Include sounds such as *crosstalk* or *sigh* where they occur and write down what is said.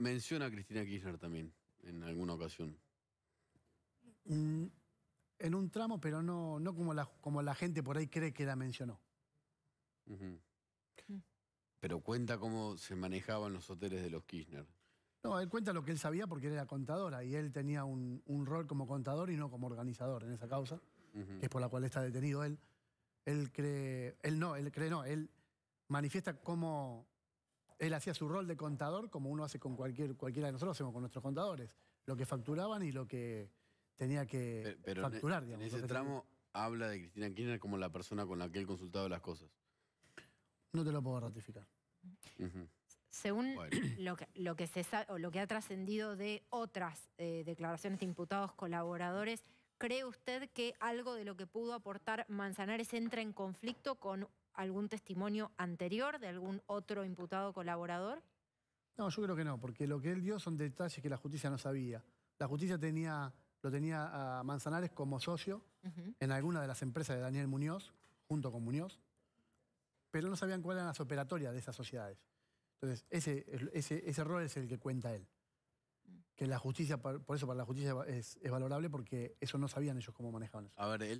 menciona a Cristina Kirchner también, en alguna ocasión. Mm, en un tramo, pero no, no como, la, como la gente por ahí cree que la mencionó. Mm. Pero cuenta cómo se manejaban los hoteles de los Kirchner. No, él cuenta lo que él sabía porque él era contadora y él tenía un, un rol como contador y no como organizador en esa causa, que es por la cual está detenido él. Él cree, él no, él cree no, él manifiesta cómo él hacía su rol de contador como uno hace con cualquier, cualquiera de nosotros, hacemos con nuestros contadores. Lo que facturaban y lo que tenía que facturar. E-, en, ese tramo habla de Cristina Kirchner como la persona con la que él consultaba las cosas. No te lo puedo ratificar. Según *clears throat* lo, que, lo, que se, o lo que ha trascendido de otras eh, declaraciones de imputados colaboradores, ¿cree usted que algo de lo que pudo aportar Manzanares entra en conflicto con algún testimonio anterior de algún otro imputado colaborador? No, yo creo que no, porque lo que él dio son detalles que la justicia no sabía. La justicia tenía, lo tenía a Manzanares como socio en alguna de las empresas de Daniel Muñoz, junto con Muñoz, pero no sabían cuáles eran las operatorias de esas sociedades. Entonces, ese, ese, error es el que cuenta él. Mm. Que la justicia, por eso para la justicia es, es valorable porque eso no sabían ellos cómo manejaban eso. A ver, él